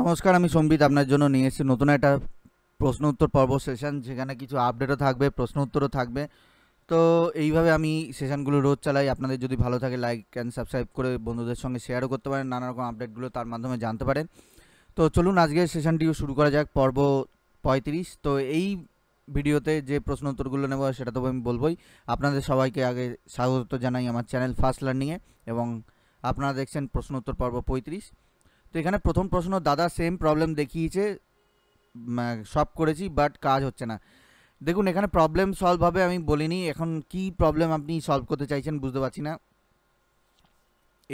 নমস্কার আমি সম্বিত আপনার জন্য নিয়ে এসেছি নতুন একটা প্রশ্ন উত্তর পর্ব সেশন যেখানে কিছু আপডেটও থাকবে প্রশ্ন উত্তরও থাকবে তো এইভাবে আমি সেশনগুলো রোজ চালাই আপনাদের যদি ভালো থাকে লাইক অ্যান্ড সাবস্ক্রাইব করে বন্ধুদের সঙ্গে শেয়ারও করতে পারেন নানা রকম আপডেটগুলো তার মাধ্যমে জানতে পারেন তো চলুন আজকের সেশনটিও শুরু করা যাক পর্ব পঁয়ত্রিশ তো এই ভিডিওতে যে প্রশ্ন উত্তরগুলো নেব সেটা তো আমি বলবই আপনাদের সবাইকে আগে স্বাগত জানাই আমার চ্যানেল ফার্স্ট লার্নিংয়ে এবং আপনারা দেখছেন প্রশ্ন উত্তর পর্ব পঁয়ত্রিশ তো এখানে প্রথম প্রশ্ন দাদা সেম প্রবলেম দেখিয়েছে সব করেছি বাট কাজ হচ্ছে না দেখুন এখানে প্রবলেম সলভ হবে আমি বলিনি এখন কি প্রবলেম আপনি সলভ করতে চাইছেন বুঝতে পারছি না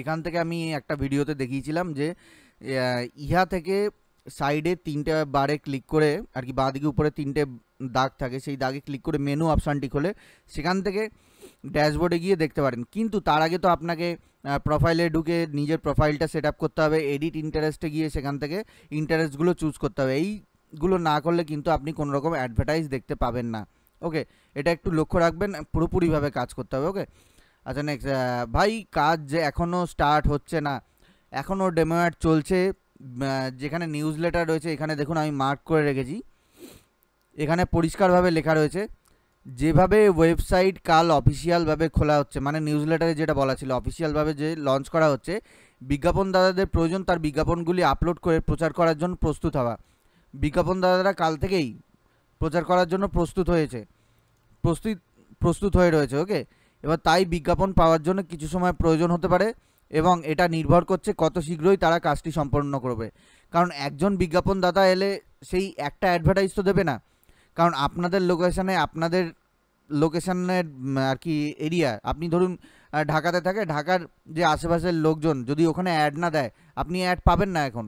এখান থেকে আমি একটা ভিডিওতে দেখিয়েছিলাম যে ইহা থেকে সাইডে তিনটে বারে ক্লিক করে আর কি বাঁ দিকে উপরে তিনটে দাগ থাকে সেই দাগে ক্লিক করে মেনু অপশানটি খোলে সেখান থেকে ড্যাশবোর্ডে গিয়ে দেখতে পারেন কিন্তু তার আগে তো আপনাকে প্রোফাইলে ঢুকে নিজের প্রোফাইলটা সেট করতে হবে এডিট ইন্টারেস্টে গিয়ে সেখান থেকে ইন্টারেস্টগুলো চুজ করতে হবে এইগুলো না করলে কিন্তু আপনি কোনোরকম রকম অ্যাডভার্টাইজ দেখতে পাবেন না ওকে এটা একটু লক্ষ্য রাখবেন পুরোপুরিভাবে কাজ করতে হবে ওকে আচ্ছা নেক্সট ভাই কাজ যে এখনও স্টার্ট হচ্ছে না এখনও ডেমো চলছে যেখানে নিউজ লেটার রয়েছে এখানে দেখুন আমি মার্ক করে রেখেছি এখানে পরিষ্কারভাবে লেখা রয়েছে যেভাবে ওয়েবসাইট কাল অফিসিয়ালভাবে খোলা হচ্ছে মানে নিউজ লেটারে যেটা বলা ছিল অফিসিয়ালভাবে যে লঞ্চ করা হচ্ছে বিজ্ঞাপনদাতাদের প্রয়োজন তার বিজ্ঞাপনগুলি আপলোড করে প্রচার করার জন্য প্রস্তুত হওয়া বিজ্ঞাপনদাতারা কাল থেকেই প্রচার করার জন্য প্রস্তুত হয়েছে প্রস্তুত প্রস্তুত হয়ে রয়েছে ওকে এবার তাই বিজ্ঞাপন পাওয়ার জন্য কিছু সময় প্রয়োজন হতে পারে এবং এটা নির্ভর করছে কত শীঘ্রই তারা কাজটি সম্পন্ন করবে কারণ একজন বিজ্ঞাপনদাতা এলে সেই একটা অ্যাডভার্টাইজ তো দেবে না কারণ আপনাদের লোকেশানে আপনাদের লোকেশানের আর কি এরিয়া আপনি ধরুন ঢাকাতে থাকে ঢাকার যে আশেপাশের লোকজন যদি ওখানে অ্যাড না দেয় আপনি অ্যাড পাবেন না এখন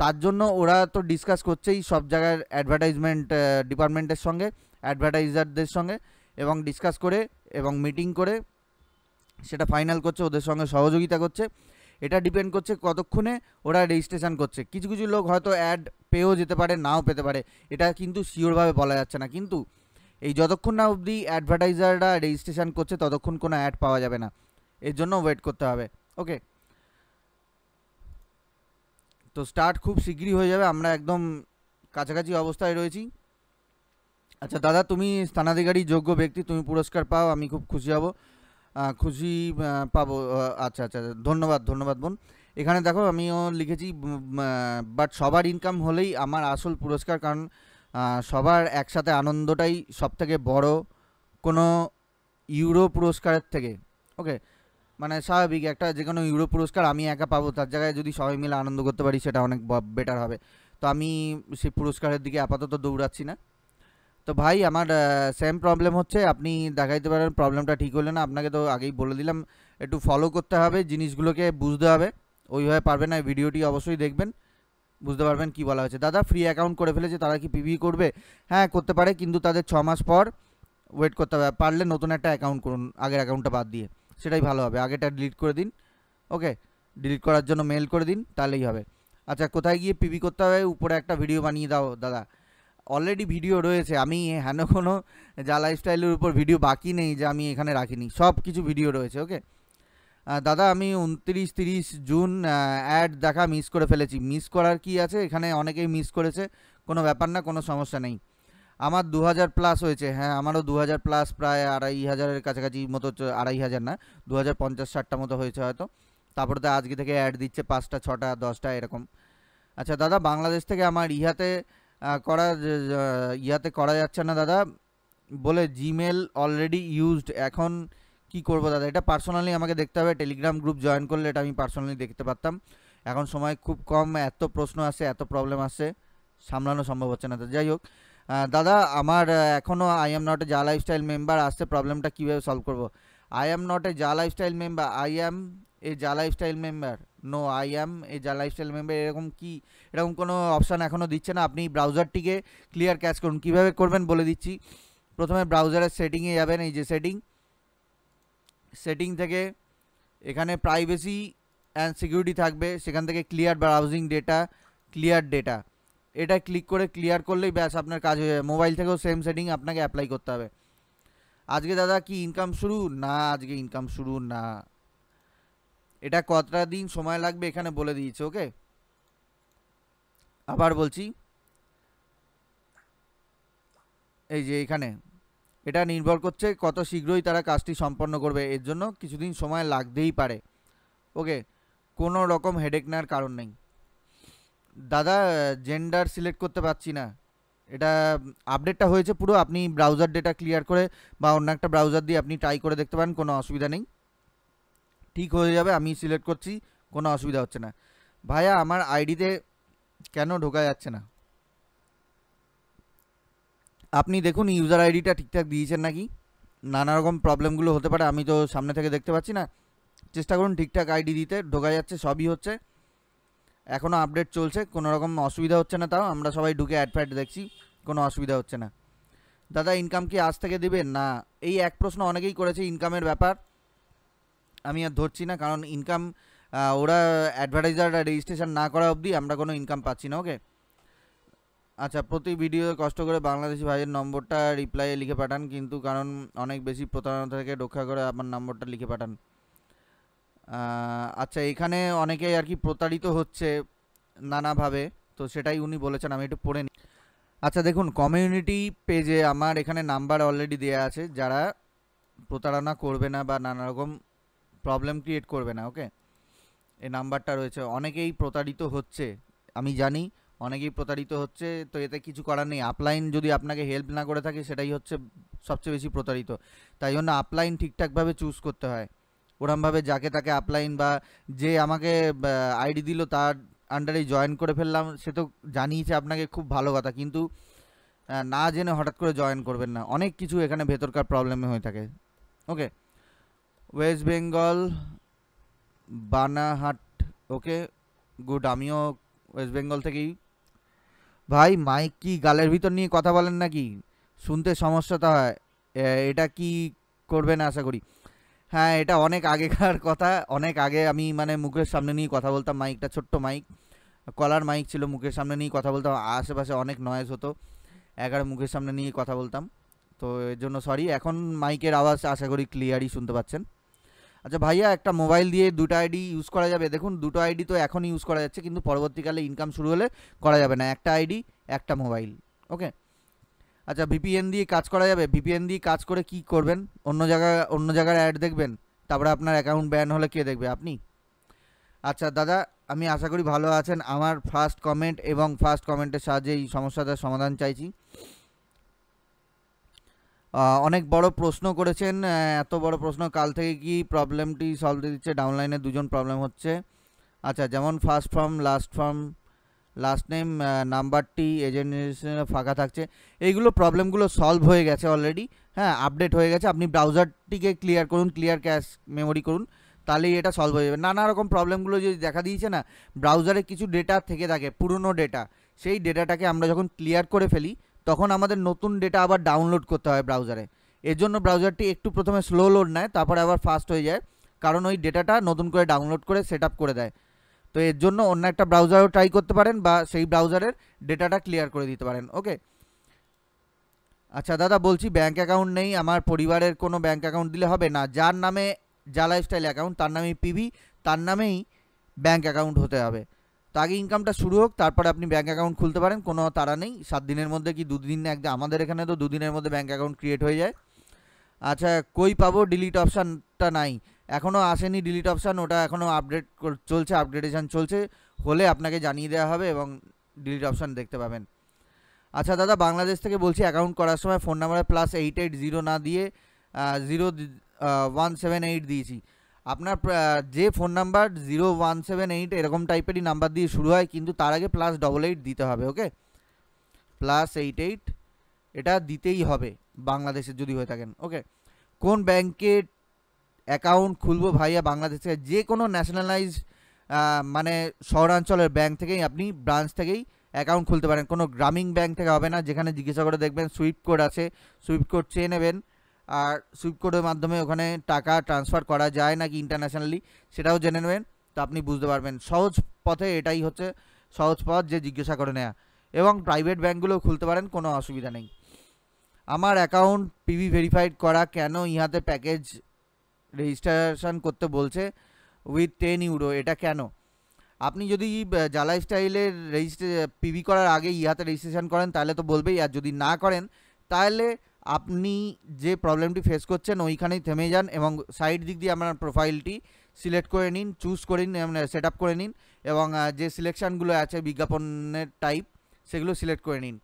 তার জন্য ওরা তো ডিসকাস করছেই সব জায়গার অ্যাডভার্টাইজমেন্ট ডিপার্টমেন্টের সঙ্গে অ্যাডভার্টাইজারদের সঙ্গে এবং ডিসকাস করে এবং মিটিং করে সেটা ফাইনাল করছে ওদের সঙ্গে সহযোগিতা করছে এটা ডিপেন্ড করছে কতক্ষণে ওরা রেজিস্ট্রেশন করছে কিছু কিছু লোক হয়তো অ্যাড পেয়েও যেতে পারে নাও পেতে পারে এটা কিন্তু শিওরভাবে বলা যাচ্ছে না কিন্তু এই যতক্ষণ না অবধি অ্যাডভার্টাইজাররা রেজিস্ট্রেশন করছে ততক্ষণ কোনো অ্যাড পাওয়া যাবে না এর জন্য ওয়েট করতে হবে ওকে তো স্টার্ট খুব শিগগিরই হয়ে যাবে আমরা একদম কাছাকাছি অবস্থায় রয়েছি আচ্ছা দাদা তুমি স্থানাধিকারী যোগ্য ব্যক্তি তুমি পুরস্কার পাও আমি খুব খুশি হব খুশি পাবো আচ্ছা, আচ্ছা আচ্ছা ধন্যবাদ ধন্যবাদ বোন এখানে দেখো আমিও লিখেছি বাট সবার ইনকাম হলেই আমার আসল পুরস্কার কারণ সবার একসাথে আনন্দটাই সবথেকে বড় কোনো ইউরো পুরস্কারের থেকে ওকে মানে স্বাভাবিক একটা যে কোনো ইউরো পুরস্কার আমি একা পাবো তার জায়গায় যদি সবাই মিলে আনন্দ করতে পারি সেটা অনেক বেটার হবে তো আমি সেই পুরস্কারের দিকে আপাতত দৌড়াচ্ছি না তো ভাই আমার সেম প্রবলেম হচ্ছে আপনি দেখাইতে পারেন প্রবলেমটা ঠিক হলো না আপনাকে তো আগেই বলে দিলাম একটু ফলো করতে হবে জিনিসগুলোকে বুঝতে হবে ওইভাবে পারবে না ভিডিওটি অবশ্যই দেখবেন বুঝতে পারবেন কি বলা হয়েছে দাদা ফ্রি অ্যাকাউন্ট করে ফেলেছে তারা কি পিভি করবে হ্যাঁ করতে পারে কিন্তু তাদের ছ মাস পর ওয়েট করতে হবে পারলে নতুন একটা অ্যাকাউন্ট করুন আগের অ্যাকাউন্টটা বাদ দিয়ে সেটাই ভালো হবে আগেটা ডিলিট করে দিন ওকে ডিলিট করার জন্য মেল করে দিন তাহলেই হবে আচ্ছা কোথায় গিয়ে পিভি করতে হবে উপরে একটা ভিডিও বানিয়ে দাও দাদা অলরেডি ভিডিও রয়েছে আমি হেন কোনো যা লাইফস্টাইলের উপর ভিডিও বাকি নেই যে আমি এখানে রাখিনি সব কিছু ভিডিও রয়েছে ওকে দাদা আমি উনত্রিশ তিরিশ জুন অ্যাড দেখা মিস করে ফেলেছি মিস করার কি আছে এখানে অনেকেই মিস করেছে কোনো ব্যাপার না কোনো সমস্যা নেই আমার দু হাজার প্লাস হয়েছে হ্যাঁ আমারও দু হাজার প্লাস প্রায় আড়াই হাজারের কাছাকাছি মতো আড়াই হাজার না দু হাজার পঞ্চাশ ষাটটা মতো হয়েছে হয়তো তারপরে তো আজকে থেকে অ্যাড দিচ্ছে পাঁচটা ছটা দশটা এরকম আচ্ছা দাদা বাংলাদেশ থেকে আমার ইহাতে করা ইয়াতে করা যাচ্ছে না দাদা বলে জিমেল অলরেডি ইউজড এখন কি করব দাদা এটা পার্সোনালি আমাকে দেখতে হবে টেলিগ্রাম গ্রুপ জয়েন করলে এটা আমি পার্সোনালি দেখতে পারতাম এখন সময় খুব কম এত প্রশ্ন আসে এত প্রবলেম আসে সামলানো সম্ভব হচ্ছে না যাই হোক দাদা আমার এখনও আই এম নট এ যা লাইফস্টাইল মেম্বার আসছে প্রবলেমটা কীভাবে সলভ করব আই এম নট এ যা lifestyle member I am a যা lifestyle member no I am a যা লাইফস্টাইল মেম্বার এরকম কি এরকম কোনো অপশান এখনও দিচ্ছে না আপনি ব্রাউজারটিকে ক্লিয়ার ক্যাচ করুন কীভাবে করবেন বলে দিচ্ছি প্রথমে ব্রাউজারের সেটিংয়ে যাবেন এই যে সেটিং সেটিং থেকে এখানে প্রাইভেসি অ্যান্ড সিকিউরিটি থাকবে সেখান থেকে clear browsing data clear data এটা ক্লিক করে ক্লিয়ার করলেই ব্যাস আপনার কাজ হয়ে যাবে মোবাইল থেকেও সেম সেটিং আপনাকে অ্যাপ্লাই করতে হবে আজকে দাদা কি ইনকাম শুরু না আজকে ইনকাম শুরু না এটা কতটা দিন সময় লাগবে এখানে বলে দিয়েছে ওকে আবার বলছি এই যে এখানে এটা নির্ভর করছে কত শীঘ্রই তারা কাজটি সম্পন্ন করবে এর জন্য কিছুদিন সময় লাগতেই পারে ওকে কোনো রকম হেডেক নেওয়ার কারণ নেই দাদা জেন্ডার সিলেক্ট করতে পারছি না এটা আপডেটটা হয়েছে পুরো আপনি ব্রাউজার ডেটা ক্লিয়ার করে বা অন্য একটা ব্রাউজার দিয়ে আপনি ট্রাই করে দেখতে পারেন কোনো অসুবিধা নেই ঠিক হয়ে যাবে আমি সিলেক্ট করছি কোনো অসুবিধা হচ্ছে না ভাইয়া আমার আইডিতে কেন ঢোকা যাচ্ছে না আপনি দেখুন ইউজার আইডিটা ঠিকঠাক দিয়েছেন নাকি নানা রকম প্রবলেমগুলো হতে পারে আমি তো সামনে থেকে দেখতে পাচ্ছি না চেষ্টা করুন ঠিকঠাক আইডি দিতে ঢোকা যাচ্ছে সবই হচ্ছে এখনও আপডেট চলছে কোনো রকম অসুবিধা হচ্ছে না তাও আমরা সবাই ঢুকে অ্যাড ফ্যাড দেখছি কোনো অসুবিধা হচ্ছে না দাদা ইনকাম কি আজ থেকে দেবেন না এই এক প্রশ্ন অনেকেই করেছে ইনকামের ব্যাপার আমি আর ধরছি না কারণ ইনকাম ওরা অ্যাডভার্টাইজার রেজিস্ট্রেশন না করা অবধি আমরা কোনো ইনকাম পাচ্ছি না ওকে আচ্ছা প্রতি ভিডিও কষ্ট করে বাংলাদেশি ভাইয়ের নম্বরটা রিপ্লাইয়ে লিখে পাঠান কিন্তু কারণ অনেক বেশি প্রতারণা থেকে রক্ষা করে আমার নম্বরটা লিখে পাঠান আচ্ছা এখানে অনেকেই আর কি প্রতারিত হচ্ছে নানাভাবে তো সেটাই উনি বলেছেন আমি একটু পড়ে নিই আচ্ছা দেখুন কমিউনিটি পেজে আমার এখানে নাম্বার অলরেডি দেওয়া আছে যারা প্রতারণা করবে না বা নানারকম প্রবলেম ক্রিয়েট করবে না ওকে এ নাম্বারটা রয়েছে অনেকেই প্রতারিত হচ্ছে আমি জানি অনেকেই প্রতারিত হচ্ছে তো এতে কিছু করার নেই আপলাইন যদি আপনাকে হেল্প না করে থাকে সেটাই হচ্ছে সবচেয়ে বেশি প্রতারিত তাই জন্য আপলাইন ঠিকঠাকভাবে চুজ করতে হয় ওরমভাবে যাকে তাকে আপলাইন বা যে আমাকে আইডি দিল তার আন্ডারে জয়েন করে ফেললাম সে তো জানিয়েছে আপনাকে খুব ভালো কথা কিন্তু না জেনে হঠাৎ করে জয়েন করবেন না অনেক কিছু এখানে ভেতরকার প্রবলেমে হয়ে থাকে okay West Bengal Banarhat okay good আমিও ওয়েস্ট বেঙ্গল থেকেই ভাই মাইক কি গালের ভিতর নিয়ে কথা বলেন নাকি শুনতে সমস্যা তো হয় এটা কি করবেন আশা করি হ্যাঁ এটা অনেক আগেকার কথা অনেক আগে আমি মানে মুখের সামনে নিয়ে কথা বলতাম মাইকটা ছোট্ট মাইক কলার মাইক ছিল মুখের সামনে নিয়ে কথা বলতাম আশেপাশে অনেক নয়েজ হতো একার মুখের সামনে নিয়ে কথা বলতাম তো এর জন্য সরি এখন মাইকের আওয়াজ আশা করি ক্লিয়ারই শুনতে পাচ্ছেন আচ্ছা ভাইয়া একটা মোবাইল দিয়ে দুটো আইডি ইউজ করা যাবে দেখুন দুটো আইডি তো এখন ইউজ করা যাচ্ছে কিন্তু পরবর্তীকালে ইনকাম শুরু হলে করা যাবে না একটা আইডি একটা মোবাইল ওকে আচ্ছা ভিপিএন দিয়ে কাজ করা যাবে ভিপিএন দিয়ে কাজ করে কি করবেন অন্য জায়গা অন্য জায়গার অ্যাড দেখবেন তারপরে আপনার অ্যাকাউন্ট ব্যান হলে কে দেখবে আপনি আচ্ছা দাদা আমি আশা করি ভালো আছেন আমার ফার্স্ট কমেন্ট এবং ফার্স্ট কমেন্টের সাহায্যে এই সমস্যাটার সমাধান চাইছি অনেক বড় প্রশ্ন করেছেন এত বড় প্রশ্ন কাল থেকে কি প্রবলেমটি সলভ দিচ্ছে ডাউনলাইনে দুজন প্রবলেম হচ্ছে আচ্ছা যেমন first form last form last name নাম্বারটি এজেন্ট ফাঁকা থাকছে এইগুলো প্রবলেমগুলো সলভ হয়ে গেছে অলরেডি হ্যাঁ আপডেট হয়ে গেছে আপনি ব্রাউজারটিকে ক্লিয়ার করুন ক্লিয়ার ক্যাশ মেমোরি করুন তাহলেই এটা সলভ হয়ে যাবে নানা রকম প্রবলেমগুলো যদি দেখা দিয়েছে না ব্রাউজারে কিছু ডেটা থেকে থাকে পুরনো ডেটা সেই ডেটাটাকে আমরা যখন ক্লিয়ার করে ফেলি তখন আমাদের নতুন ডেটা আবার ডাউনলোড করতে হয় ব্রাউজারে এর জন্য ব্রাউজারটি একটু প্রথমে স্লো লোড নেয় তারপরে আবার ফাস্ট হয়ে যায় কারণ ওই ডেটাটা নতুন করে ডাউনলোড করে সেট করে দেয় তো এর জন্য অন্য একটা ব্রাউজারও ট্রাই করতে পারেন বা সেই ব্রাউজারের ডেটাটা ক্লিয়ার করে দিতে পারেন ওকে আচ্ছা দাদা বলছি ব্যাঙ্ক অ্যাকাউন্ট নেই আমার পরিবারের কোনো ব্যাঙ্ক অ্যাকাউন্ট দিলে হবে না যার নামে যা লাইফস্টাইল অ্যাকাউন্ট তার নামেই পিভি তার নামেই ব্যাঙ্ক অ্যাকাউন্ট হতে হবে তো আগে ইনকামটা শুরু হোক তারপরে আপনি ব্যাঙ্ক অ্যাকাউন্ট খুলতে পারেন কোনো তারা নেই সাত দিনের মধ্যে কি দুদিন একদম আমাদের এখানে তো দুদিনের মধ্যে ব্যাঙ্ক অ্যাকাউন্ট ক্রিয়েট হয়ে যায় আচ্ছা কই পাবো ডিলিট অপশানটা নাই এখনও আসেনি ডিলিট অপশান ওটা এখনও আপডেট চলছে আপডেটেশান চলছে হলে আপনাকে জানিয়ে দেওয়া হবে এবং ডিলিট অপশান দেখতে পাবেন আচ্ছা দাদা বাংলাদেশ থেকে বলছি অ্যাকাউন্ট করার সময় ফোন নাম্বারে প্লাস এইট এইট জিরো না দিয়ে জিরো ওয়ান সেভেন এইট দিয়েছি আপনার যে phone number zero one seven eight এরকম টাইপেরই নাম্বার দিয়ে শুরু হয় কিন্তু তার আগে প্লাস ডবল এইট দিতে হবে ওকে প্লাস এইট এইট এটা দিতেই হবে বাংলাদেশে যদি হয়ে থাকেন ওকে কোন ব্যাংকে অ্যাকাউন্ট খুলব ভাইয়া বাংলাদেশে যে কোনো ন্যাশনালাইজ মানে শহরাঞ্চলের ব্যাংক থেকেই আপনি ব্রাঞ্চ থেকেই অ্যাকাউন্ট খুলতে পারেন কোনো গ্রামীণ ব্যাংক থেকে হবে না যেখানে জিজ্ঞাসা করে দেখবেন সুইপ কোড আছে সুইপ কোড চেয়ে নেবেন আর সুইপ কোডের মাধ্যমে ওখানে টাকা ট্রান্সফার করা যায় নাকি ইন্টারন্যাশনালি সেটাও জেনে নেবেন তো আপনি বুঝতে পারবেন সহজ পথে এটাই হচ্ছে সহজ পথ যে জিজ্ঞাসা করে নেয়া এবং প্রাইভেট ব্যাঙ্কগুলো খুলতে পারেন কোনো অসুবিধা নেই আমার অ্যাকাউন্ট পিভি ভেরিফাইড করা কেন ইহাতে প্যাকেজ রেজিস্ট্রেশন করতে বলছে উইথ টেন ইউরো এটা কেন আপনি যদি জালা স্টাইলের রেজিস্ট্রে পিভি করার আগে ইহাতে রেজিস্ট্রেশন করেন তাহলে তো বলবেই আর যদি না করেন তাহলে আপনি যে প্রবলেমটি ফেস করছেন ওইখানেই থেমে যান এবং সাইড দিক দিয়ে আপনার প্রোফাইলটি সিলেক্ট করে নিন চুজ করে নিন সেট মানে আপ করে নিন এবং যে সিলেকশানগুলো আছে বিজ্ঞাপনের টাইপ সেগুলো সিলেক্ট করে নিন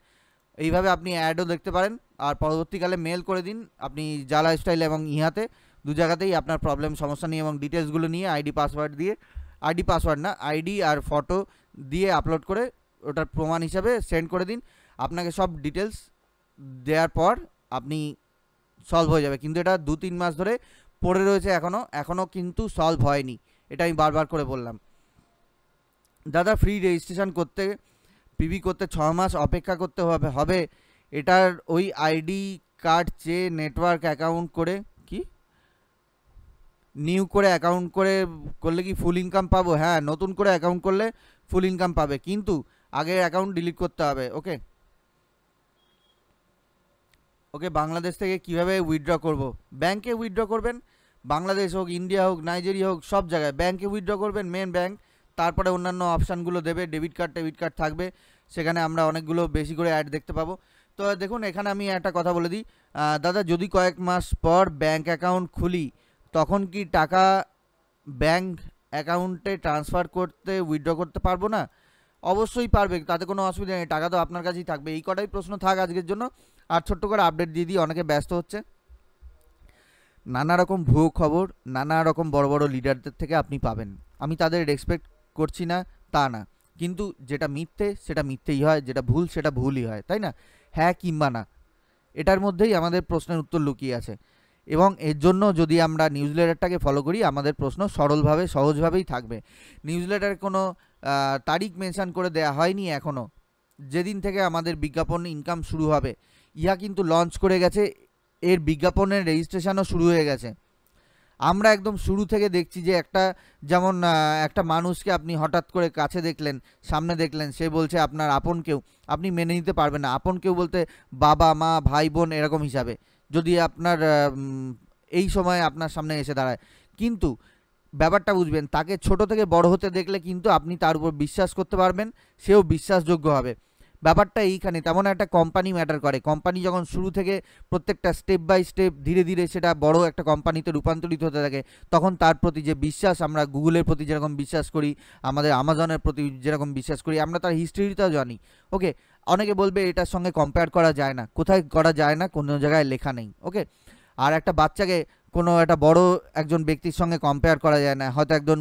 এইভাবে আপনি অ্যাডও দেখতে পারেন আর পরবর্তীকালে মেল করে দিন আপনি যা লাইফস্টাইল এবং ইহাতে দু জায়গাতেই আপনার প্রবলেম সমস্যা নিয়ে এবং ডিটেলসগুলো নিয়ে আইডি পাসওয়ার্ড দিয়ে আইডি পাসওয়ার্ড না আইডি আর ফটো দিয়ে আপলোড করে ওটার প্রমাণ হিসাবে সেন্ড করে দিন আপনাকে সব ডিটেলস দেওয়ার পর আপনি সলভ হয়ে যাবে কিন্তু এটা দু তিন মাস ধরে পড়ে রয়েছে এখনও এখনও কিন্তু সলভ হয়নি এটা আমি বারবার করে বললাম দাদা ফ্রি রেজিস্ট্রেশন করতে পিবি করতে ছ মাস অপেক্ষা করতে হবে হবে এটার ওই আইডি কার্ড চেয়ে নেটওয়ার্ক অ্যাকাউন্ট করে কি নিউ করে অ্যাকাউন্ট করে করলে কি ফুল ইনকাম পাবো হ্যাঁ নতুন করে অ্যাকাউন্ট করলে ফুল ইনকাম পাবে কিন্তু আগের অ্যাকাউন্ট ডিলিট করতে হবে ওকে ওকে বাংলাদেশ থেকে কিভাবে উইথড্র করব। ব্যাংকে উইথড্র করবেন বাংলাদেশ হোক ইন্ডিয়া হোক নাইজেরিয়া হোক সব জায়গায় ব্যাংকে উইথড্র করবেন মেন ব্যাংক তারপরে অন্যান্য অপশানগুলো দেবে ডেবিট কার্ড ডেবিট কার্ড থাকবে সেখানে আমরা অনেকগুলো বেশি করে অ্যাড দেখতে পাবো তো দেখুন এখানে আমি একটা কথা বলে দিই দাদা যদি কয়েক মাস পর ব্যাংক অ্যাকাউন্ট খুলি তখন কি টাকা ব্যাংক অ্যাকাউন্টে ট্রান্সফার করতে উইথড্র করতে পারবো না অবশ্যই পারবে তাতে কোনো অসুবিধা নেই টাকা তো আপনার কাছেই থাকবে এই কটাই প্রশ্ন থাক আজকের জন্য আর ছোট্ট করে আপডেট দিয়ে দিই অনেকে ব্যস্ত হচ্ছে নানা রকম ভুয়ো খবর নানা রকম বড় বড় লিডারদের থেকে আপনি পাবেন আমি তাদের রেসপেক্ট করছি না তা না কিন্তু যেটা মিথ্যে সেটা মিথ্যেই হয় যেটা ভুল সেটা ভুলই হয় তাই না হ্যাঁ কিংবা না এটার মধ্যেই আমাদের প্রশ্নের উত্তর লুকিয়ে আছে এবং এর জন্য যদি আমরা নিউজ লেটারটাকে ফলো করি আমাদের প্রশ্ন সরলভাবে সহজভাবেই থাকবে নিউজ লেটারে কোনো তারিখ মেনশান করে দেয়া হয়নি এখনও যেদিন থেকে আমাদের বিজ্ঞাপন ইনকাম শুরু হবে ইহা কিন্তু লঞ্চ করে গেছে এর বিজ্ঞাপনের রেজিস্ট্রেশনও শুরু হয়ে গেছে আমরা একদম শুরু থেকে দেখছি যে একটা যেমন একটা মানুষকে আপনি হঠাৎ করে কাছে দেখলেন সামনে দেখলেন সে বলছে আপনার আপন কেউ আপনি মেনে নিতে পারবেন না আপন কেউ বলতে বাবা মা ভাই বোন এরকম হিসাবে যদি আপনার এই সময় আপনার সামনে এসে দাঁড়ায় কিন্তু ব্যাপারটা বুঝবেন তাকে ছোট থেকে বড় হতে দেখলে কিন্তু আপনি তার উপর বিশ্বাস করতে পারবেন সেও বিশ্বাসযোগ্য হবে ব্যাপারটা এইখানে তেমন একটা কোম্পানি ম্যাটার করে কোম্পানি যখন শুরু থেকে প্রত্যেকটা স্টেপ বাই স্টেপ ধীরে ধীরে সেটা বড় একটা কোম্পানিতে রূপান্তরিত হতে থাকে তখন তার প্রতি যে বিশ্বাস আমরা গুগলের প্রতি যেরকম বিশ্বাস করি আমাদের আমাজনের প্রতি যেরকম বিশ্বাস করি আমরা তার হিস্ট্রিটাও জানি ওকে অনেকে বলবে এটার সঙ্গে কম্পেয়ার করা যায় না কোথায় করা যায় না কোনো জায়গায় লেখা নেই ওকে আর একটা বাচ্চাকে কোনো একটা বড় একজন ব্যক্তির সঙ্গে কম্পেয়ার করা যায় না হয়তো একজন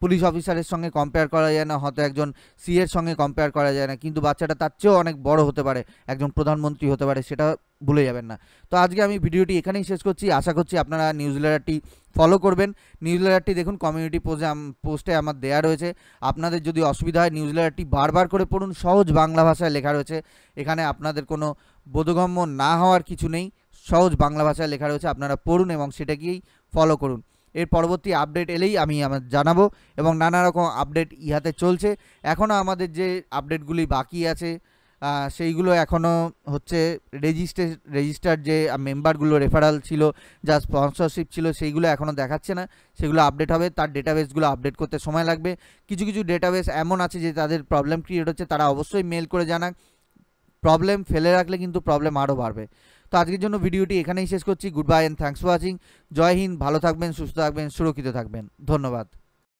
পুলিশ অফিসারের সঙ্গে কম্পেয়ার করা যায় না হয়তো একজন সিএর সঙ্গে কম্পেয়ার করা যায় না কিন্তু বাচ্চাটা তার চেয়েও অনেক বড় হতে পারে একজন প্রধানমন্ত্রী হতে পারে সেটা ভুলে যাবেন না তো আজকে আমি ভিডিওটি এখানেই শেষ করছি আশা করছি আপনারা নিউজলেটারটি ফলো করবেন নিউজলেটারটি দেখুন কমিউনিটি পোস্টে পোস্টে আমার দেয়া রয়েছে আপনাদের যদি অসুবিধা হয় নিউজলেটারটি বারবার করে পড়ুন সহজ বাংলা ভাষায় লেখা রয়েছে এখানে আপনাদের কোনো বোধগম্য না হওয়ার কিছু নেই সহজ বাংলা ভাষায় লেখা রয়েছে আপনারা পড়ুন এবং সেটাকেই ফলো করুন এর পরবর্তী আপডেট এলেই আমি আমার জানাবো এবং নানা রকম আপডেট ইহাতে চলছে এখনও আমাদের যে আপডেটগুলি বাকি আছে সেইগুলো এখনও হচ্ছে রেজিস্ট্রে রেজিস্টার যে মেম্বারগুলো রেফারাল ছিল যা স্পন্সরশিপ ছিল সেইগুলো এখনও দেখাচ্ছে না সেগুলো আপডেট হবে তার ডেটাবেসগুলো আপডেট করতে সময় লাগবে কিছু কিছু ডেটাবেস এমন আছে যে তাদের প্রবলেম ক্রিয়েট হচ্ছে তারা অবশ্যই মেল করে জানাক প্রবলেম ফেলে রাখলে কিন্তু প্রবলেম আরও বাড়বে তো আজকের জন্য ভিডিওটি এখানেই শেষ করছি good bye and thanks for watching Jai Hind ভালো থাকবেন সুস্থ থাকবেন সুরক্ষিত থাকবেন ধন্যবাদ